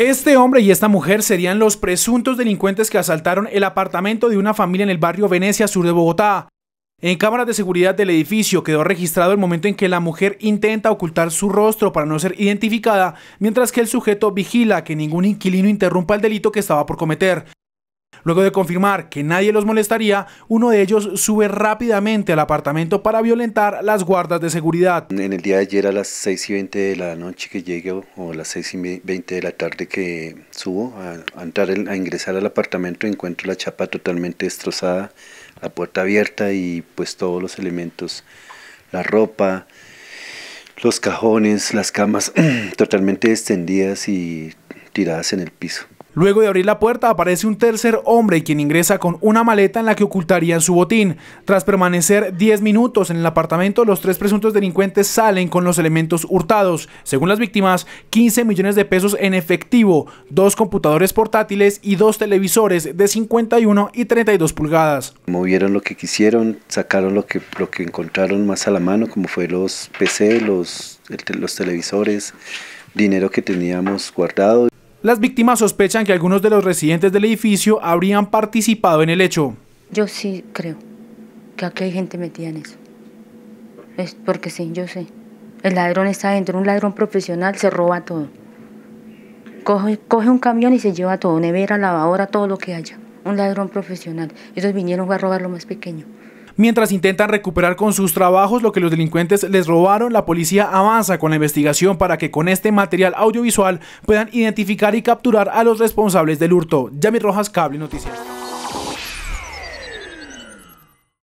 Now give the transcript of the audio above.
Este hombre y esta mujer serían los presuntos delincuentes que asaltaron el apartamento de una familia en el barrio Venecia, sur de Bogotá. En cámaras de seguridad del edificio quedó registrado el momento en que la mujer intenta ocultar su rostro para no ser identificada, mientras que el sujeto vigila que ningún inquilino interrumpa el delito que estaba por cometer. Luego de confirmar que nadie los molestaría, uno de ellos sube rápidamente al apartamento para violentar las guardas de seguridad. En el día de ayer a las 6 y 20 de la noche que llegué o a las 6 y 20 de la tarde que subo a, entrar a ingresar al apartamento encuentro la chapa totalmente destrozada, la puerta abierta y pues todos los elementos, la ropa, los cajones, las camas totalmente extendidas y tiradas en el piso. Luego de abrir la puerta aparece un tercer hombre quien ingresa con una maleta en la que ocultarían su botín. Tras permanecer 10 minutos en el apartamento, los tres presuntos delincuentes salen con los elementos hurtados. Según las víctimas, 15 millones de pesos en efectivo, dos computadores portátiles y dos televisores de 51 y 32 pulgadas. Movieron lo que quisieron, sacaron lo que, lo que encontraron más a la mano, como fue los PC, los, los televisores, dinero que teníamos guardado. Las víctimas sospechan que algunos de los residentes del edificio habrían participado en el hecho. Yo sí creo que aquí hay gente metida en eso. Es porque sí, yo sé. El ladrón está dentro, un ladrón profesional se roba todo. Coge, coge un camión y se lleva todo, nevera, lavadora, todo lo que haya. Un ladrón profesional. Ellos vinieron a robar lo más pequeño. Mientras intentan recuperar con sus trabajos lo que los delincuentes les robaron, la policía avanza con la investigación para que con este material audiovisual puedan identificar y capturar a los responsables del hurto. Yami Rojas, Cable Noticias.